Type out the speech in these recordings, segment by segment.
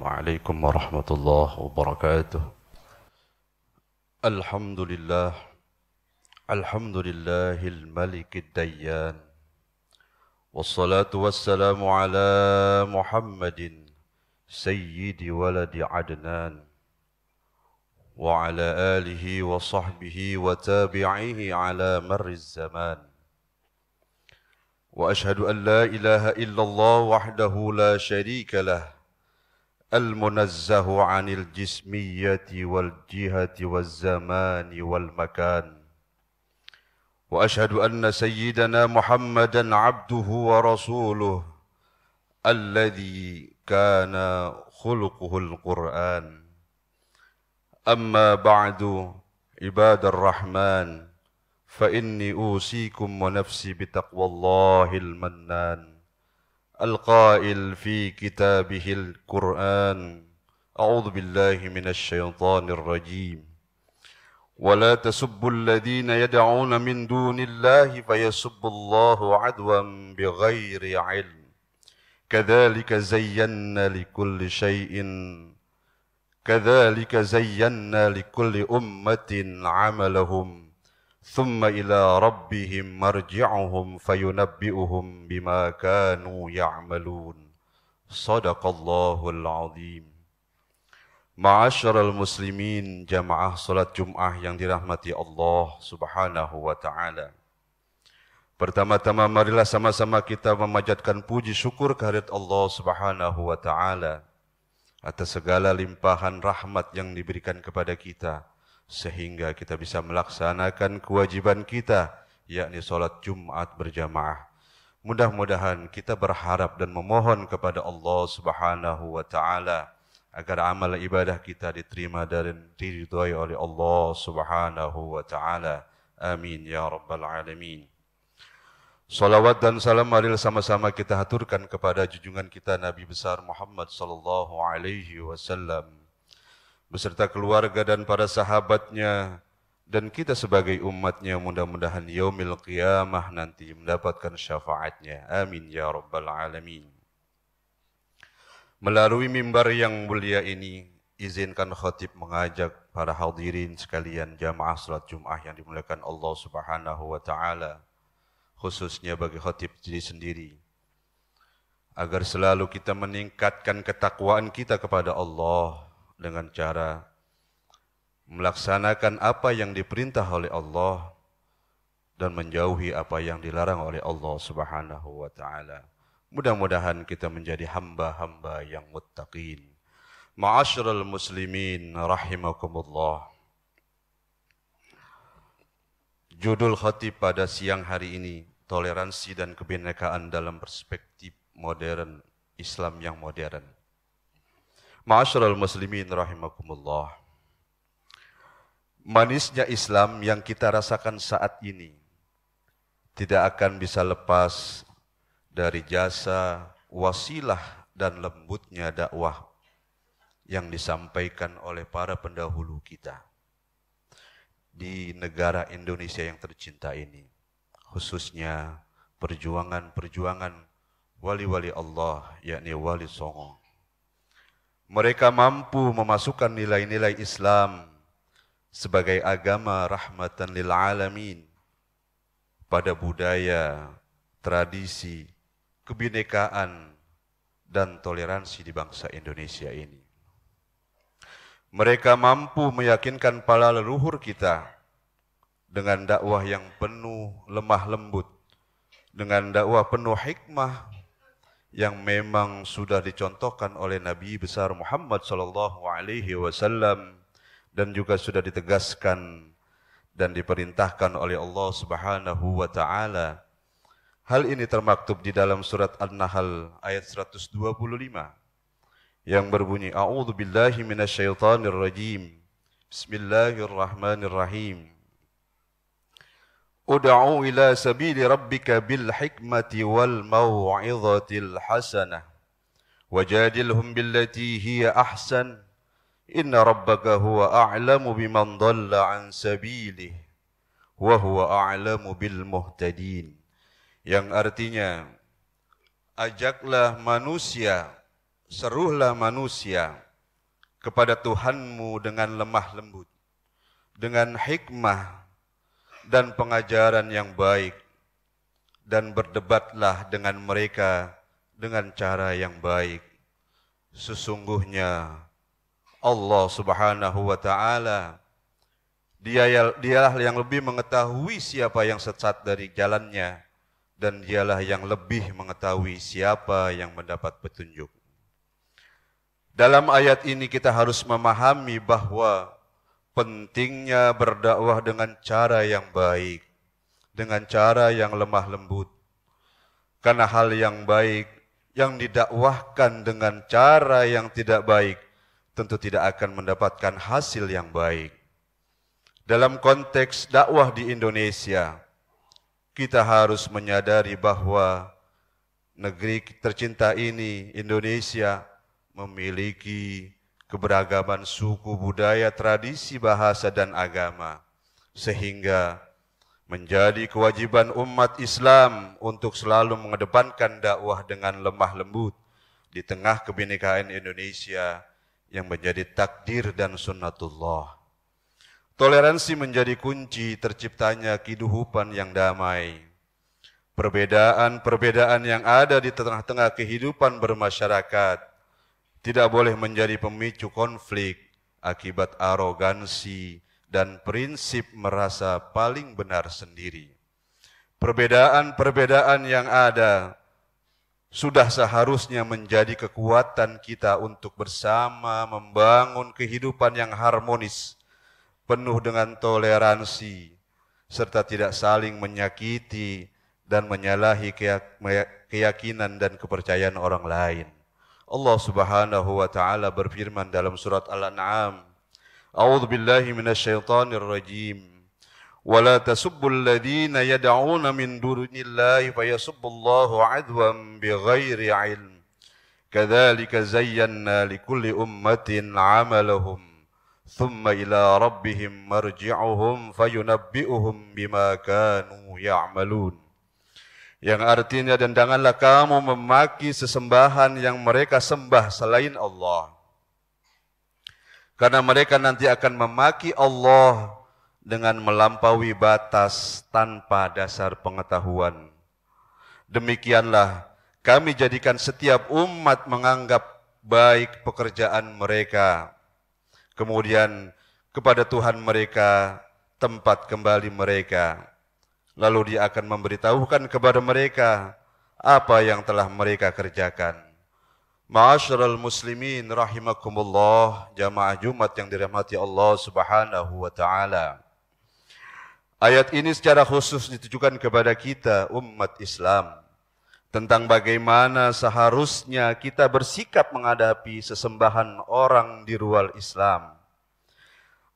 السلام عليكم ورحمة الله وبركاته الحمد لله الحمد لله الملك الديان والصلاة والسلام على محمد سيد ولد عدنان وعلى آله وصحبه وتابعيه على مر الزمان وأشهد أن لا إله إلا الله وحده لا شريك له المنزه عن الجسمية والجهة والزمان والمكان وأشهد أن سيدنا محمدا عبده ورسوله الذي كان خلقه القرآن أما بعد عباد الرحمن فإني أوصيكم ونفسي بتقوى الله المنان القائل في كتابه القرآن أعوذ بالله من الشيطان الرجيم ولا تسبوا الذين يدعون من دون الله فيسبوا الله عدوا بغير علم كذلك زينا لكل شيء كذلك زينا لكل أمة عملهم ثم إلى ربهم مرجعهم فينبئهم بما كانوا يعملون صدق الله العظيم معاشر muslimin jamaah salat Jum'ah yang dirahmati Allah Subhanahu wa taala. Pertama-tama marilah sama-sama kita memajatkan puji syukur kehadirat Allah Subhanahu wa taala atas segala limpahan rahmat yang diberikan kepada kita sehingga kita bisa melaksanakan kewajiban kita yakni sholat Jumat berjamaah. Mudah-mudahan kita berharap dan memohon kepada Allah Subhanahu wa taala agar amal ibadah kita diterima dan diridhoi oleh Allah Subhanahu wa taala. Amin ya rabbal alamin. Salawat dan salam marilah sama-sama kita haturkan kepada junjungan kita Nabi besar Muhammad sallallahu alaihi wasallam beserta keluarga dan para sahabatnya dan kita sebagai umatnya mudah-mudahan yaumil qiyamah nanti mendapatkan syafaatnya. Amin ya rabbal alamin. Melalui mimbar yang mulia ini, izinkan khatib mengajak para hadirin sekalian jamaah salat Jumat yang dimuliakan Allah Subhanahu wa taala khususnya bagi khatib diri sendiri agar selalu kita meningkatkan ketakwaan kita kepada Allah dengan cara melaksanakan apa yang diperintah oleh Allah dan menjauhi apa yang dilarang oleh Allah Subhanahu wa taala. Mudah-mudahan kita menjadi hamba-hamba yang muttaqin. Ma'asyiral muslimin rahimakumullah. Judul khatib pada siang hari ini toleransi dan kebinekaan dalam perspektif modern Islam yang modern. Ma'asyiral muslimin rahimakumullah. Manisnya Islam yang kita rasakan saat ini tidak akan bisa lepas dari jasa, wasilah dan lembutnya dakwah yang disampaikan oleh para pendahulu kita di negara Indonesia yang tercinta ini, khususnya perjuangan-perjuangan wali-wali Allah yakni wali songong mereka mampu memasukkan nilai-nilai Islam sebagai agama rahmatan lil alamin pada budaya, tradisi, kebinekaan, dan toleransi di bangsa Indonesia ini. Mereka mampu meyakinkan para leluhur kita dengan dakwah yang penuh lemah lembut, dengan dakwah penuh hikmah, yang memang sudah dicontohkan oleh Nabi besar Muhammad sallallahu alaihi wasallam dan juga sudah ditegaskan dan diperintahkan oleh Allah Subhanahu wa taala. Hal ini termaktub di dalam surat An-Nahl ayat 125 yang berbunyi A'udzu billahi minasyaitonir rajim. Bismillahirrahmanirrahim. Uda'u ila sabili rabbika bil hikmati wal maw'idhatil hasanah. Wajadilhum billati hiya ahsan. Inna rabbaka huwa a'lamu biman dhalla an sabilih. Wa huwa a'lamu bil muhtadin. Yang artinya, ajaklah manusia, seruhlah manusia kepada Tuhanmu dengan lemah lembut, dengan hikmah, dan pengajaran yang baik dan berdebatlah dengan mereka dengan cara yang baik. Sesungguhnya Allah Subhanahu wa taala dialah yang lebih mengetahui siapa yang sesat dari jalannya dan dialah yang lebih mengetahui siapa yang mendapat petunjuk. Dalam ayat ini kita harus memahami bahwa pentingnya berdakwah dengan cara yang baik, dengan cara yang lemah lembut. Karena hal yang baik yang didakwahkan dengan cara yang tidak baik tentu tidak akan mendapatkan hasil yang baik. Dalam konteks dakwah di Indonesia, kita harus menyadari bahwa negeri tercinta ini, Indonesia, memiliki keberagaman suku, budaya, tradisi, bahasa, dan agama, sehingga menjadi kewajiban umat Islam untuk selalu mengedepankan dakwah dengan lemah lembut di tengah kebinekaan Indonesia yang menjadi takdir dan sunnatullah. Toleransi menjadi kunci terciptanya kehidupan yang damai. Perbedaan-perbedaan yang ada di tengah-tengah kehidupan bermasyarakat tidak boleh menjadi pemicu konflik akibat arogansi dan prinsip merasa paling benar sendiri. Perbedaan-perbedaan yang ada sudah seharusnya menjadi kekuatan kita untuk bersama membangun kehidupan yang harmonis, penuh dengan toleransi, serta tidak saling menyakiti dan menyalahi keyakinan dan kepercayaan orang lain. Allah Subhanahu wa taala berfirman dalam surat Al-An'am, "A'udzu billahi minasyaitonir rajim. Wa la tasubbul ladzina yad'una min dunillahi fayasubullahu 'adwan bighairi 'ilm. Kadzalika zayyana likulli ummatin 'amalahum." ثم إلى ربهم مرجعهم فينبئهم بما كانوا يعملون Yang artinya dan janganlah kamu memaki sesembahan yang mereka sembah selain Allah. Karena mereka nanti akan memaki Allah dengan melampaui batas tanpa dasar pengetahuan. Demikianlah kami jadikan setiap umat menganggap baik pekerjaan mereka. Kemudian kepada Tuhan mereka tempat kembali mereka. Lalu dia akan memberitahukan kepada mereka apa yang telah mereka kerjakan. Ma'asyiral muslimin rahimakumullah, jamaah Jumat yang dirahmati Allah Subhanahu wa taala. Ayat ini secara khusus ditujukan kepada kita umat Islam tentang bagaimana seharusnya kita bersikap menghadapi sesembahan orang di luar Islam.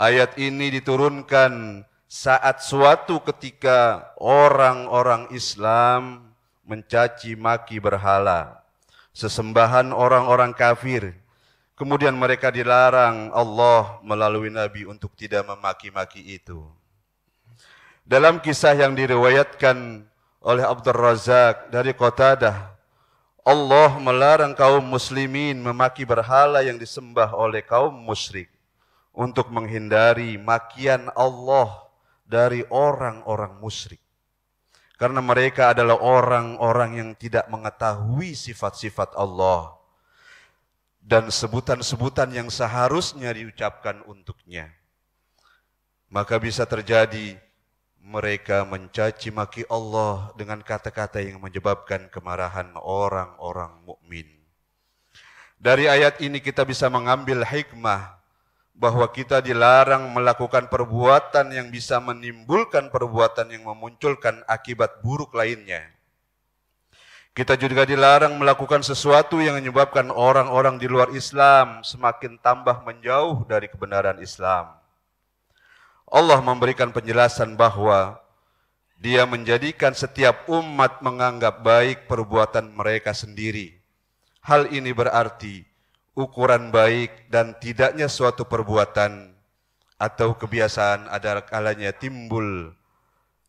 Ayat ini diturunkan saat suatu ketika orang-orang Islam mencaci maki berhala, sesembahan orang-orang kafir, kemudian mereka dilarang Allah melalui Nabi untuk tidak memaki-maki itu. Dalam kisah yang diriwayatkan oleh Abdul Razak dari Qatadah, Allah melarang kaum muslimin memaki berhala yang disembah oleh kaum musyrik untuk menghindari makian Allah dari orang-orang musyrik. Karena mereka adalah orang-orang yang tidak mengetahui sifat-sifat Allah dan sebutan-sebutan yang seharusnya diucapkan untuknya. Maka bisa terjadi mereka mencaci maki Allah dengan kata-kata yang menyebabkan kemarahan orang-orang mukmin. Dari ayat ini kita bisa mengambil hikmah bahwa kita dilarang melakukan perbuatan yang bisa menimbulkan perbuatan yang memunculkan akibat buruk lainnya. Kita juga dilarang melakukan sesuatu yang menyebabkan orang-orang di luar Islam semakin tambah menjauh dari kebenaran Islam. Allah memberikan penjelasan bahwa Dia menjadikan setiap umat menganggap baik perbuatan mereka sendiri. Hal ini berarti ukuran baik dan tidaknya suatu perbuatan atau kebiasaan ada kalanya timbul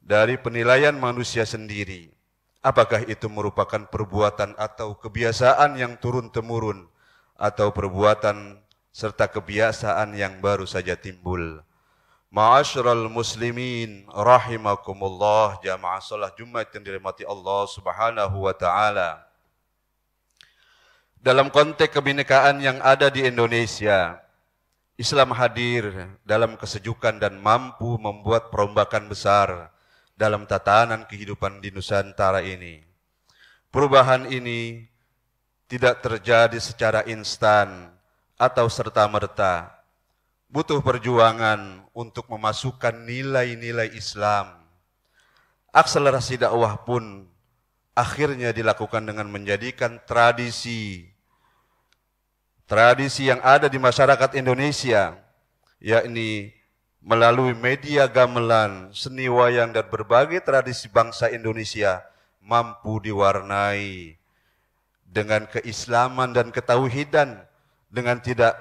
dari penilaian manusia sendiri. Apakah itu merupakan perbuatan atau kebiasaan yang turun-temurun atau perbuatan serta kebiasaan yang baru saja timbul. Ma'asyiral muslimin rahimakumullah jamaah salat Jumat yang dirahmati Allah Subhanahu wa taala dalam konteks kebinekaan yang ada di Indonesia, Islam hadir dalam kesejukan dan mampu membuat perombakan besar dalam tatanan kehidupan di Nusantara ini. Perubahan ini tidak terjadi secara instan atau serta-merta. Butuh perjuangan untuk memasukkan nilai-nilai Islam. Akselerasi dakwah pun akhirnya dilakukan dengan menjadikan tradisi tradisi yang ada di masyarakat Indonesia yakni melalui media gamelan, seni wayang dan berbagai tradisi bangsa Indonesia mampu diwarnai dengan keislaman dan ketauhidan dengan tidak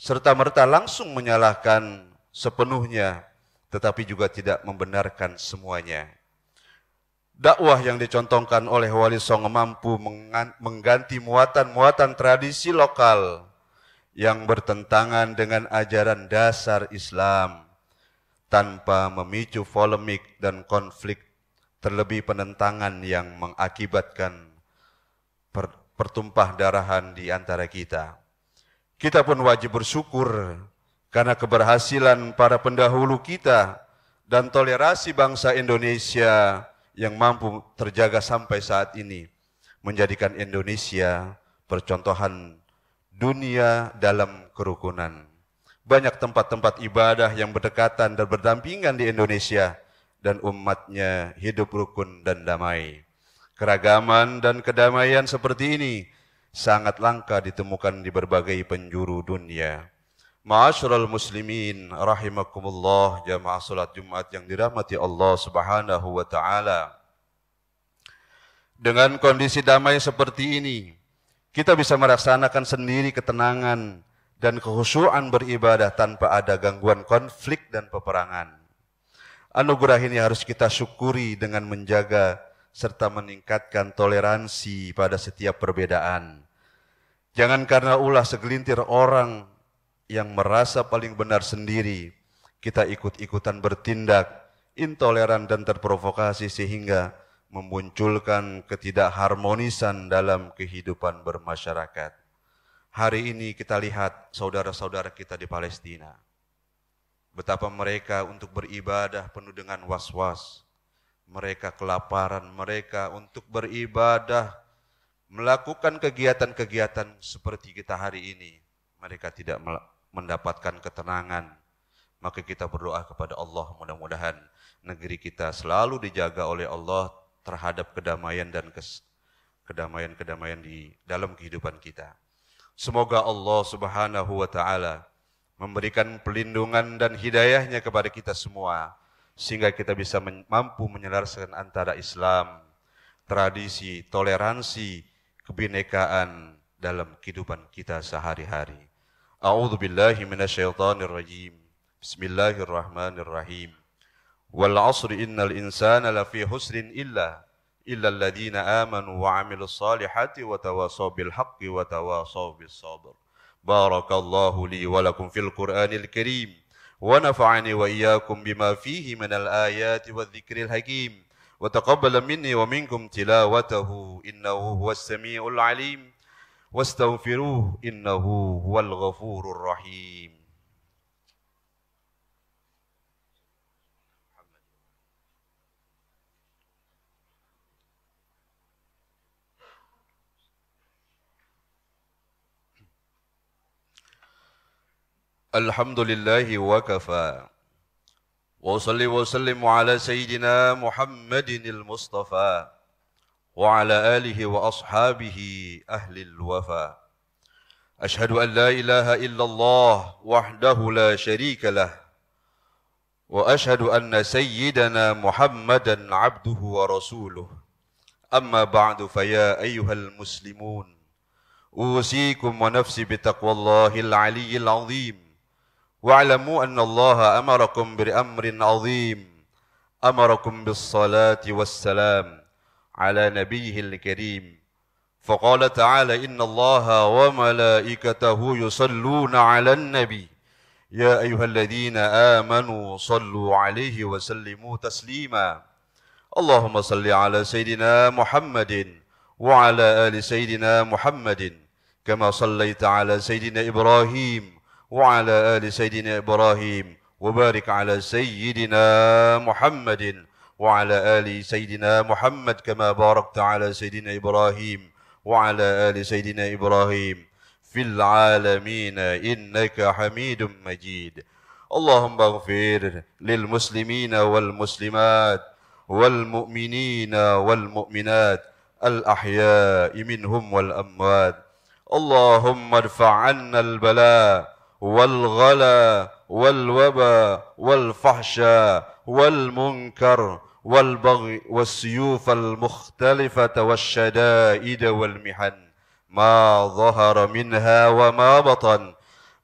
serta-merta langsung menyalahkan sepenuhnya tetapi juga tidak membenarkan semuanya dakwah yang dicontohkan oleh Wali Songo mampu mengganti muatan-muatan tradisi lokal yang bertentangan dengan ajaran dasar Islam tanpa memicu polemik dan konflik terlebih penentangan yang mengakibatkan per pertumpah darahan di antara kita. Kita pun wajib bersyukur karena keberhasilan para pendahulu kita dan toleransi bangsa Indonesia yang mampu terjaga sampai saat ini menjadikan Indonesia percontohan dunia dalam kerukunan. Banyak tempat-tempat ibadah yang berdekatan dan berdampingan di Indonesia dan umatnya hidup rukun dan damai. Keragaman dan kedamaian seperti ini sangat langka ditemukan di berbagai penjuru dunia. Ma'asyiral muslimin rahimakumullah jamaah salat Jumat yang dirahmati Allah Subhanahu wa taala. Dengan kondisi damai seperti ini, kita bisa merasakan sendiri ketenangan dan kehusuan beribadah tanpa ada gangguan konflik dan peperangan. Anugerah ini harus kita syukuri dengan menjaga serta meningkatkan toleransi pada setiap perbedaan. Jangan karena ulah segelintir orang yang merasa paling benar sendiri, kita ikut-ikutan bertindak intoleran dan terprovokasi sehingga memunculkan ketidakharmonisan dalam kehidupan bermasyarakat. Hari ini kita lihat saudara-saudara kita di Palestina. Betapa mereka untuk beribadah penuh dengan was-was. Mereka kelaparan, mereka untuk beribadah melakukan kegiatan-kegiatan seperti kita hari ini. Mereka tidak mendapatkan ketenangan. Maka kita berdoa kepada Allah mudah-mudahan negeri kita selalu dijaga oleh Allah terhadap kedamaian dan kedamaian-kedamaian di dalam kehidupan kita. Semoga Allah Subhanahu wa taala memberikan pelindungan dan hidayahnya kepada kita semua sehingga kita bisa men mampu menyelaraskan antara Islam, tradisi, toleransi, kebinekaan dalam kehidupan kita sehari-hari. أعوذ بالله من الشيطان الرجيم بسم الله الرحمن الرحيم والعصر إن الإنسان لفي حسر إلا إلا الذين آمنوا وعملوا الصالحات وتواصوا بالحق وتواصوا بالصبر بارك الله لي ولكم في القرآن الكريم ونفعني وإياكم بما فيه من الآيات والذكر الحكيم وتقبل مني ومنكم تلاوته إنه هو السميع العليم واستغفروه إنه هو الغفور الرحيم الحمد لله وكفى وصلي وسلم على سيدنا محمد المصطفى وعلى آله وأصحابه أهل الوفا أشهد أن لا إله إلا الله وحده لا شريك له وأشهد أن سيدنا محمدا عبده ورسوله أما بعد فيا أيها المسلمون أوصيكم ونفسي بتقوى الله العلي العظيم واعلموا أن الله أمركم بأمر عظيم أمركم بالصلاة والسلام على نبيه الكريم فقال تعالى إن الله وملائكته يصلون على النبي يا أيها الذين آمنوا صلوا عليه وسلموا تسليما اللهم صل على سيدنا محمد وعلى آل سيدنا محمد كما صليت على سيدنا إبراهيم وعلى آل سيدنا إبراهيم وبارك على سيدنا محمد وعلى آل سيدنا محمد كما باركت على سيدنا إبراهيم وعلى آل سيدنا إبراهيم في العالمين إنك حميد مجيد اللهم اغفر للمسلمين والمسلمات والمؤمنين والمؤمنات الأحياء منهم والأموات اللهم ارفع عنا البلاء والغلا والوبا والفحشاء والمنكر والبغي والسيوف المختلفة والشدائد والمحن ما ظهر منها وما بطن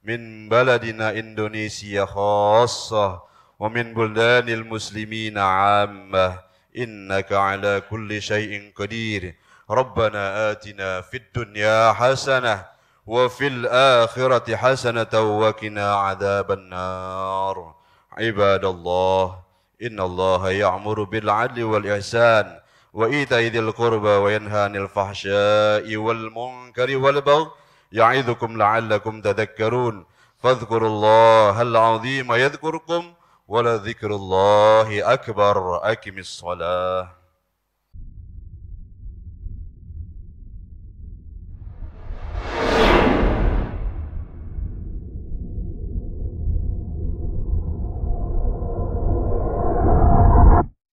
من بلدنا إندونيسيا خاصة ومن بلدان المسلمين عامة إنك على كل شيء قدير ربنا آتنا في الدنيا حسنة وفي الآخرة حسنة وقنا عذاب النار عباد الله إن الله يعمر بالعدل والإحسان وإيتاء ذي القربى وينهى عن الفحشاء والمنكر والبغي يعظكم لعلكم تذكرون فاذكروا الله العظيم يذكركم ولذكر الله أكبر أكم الصلاة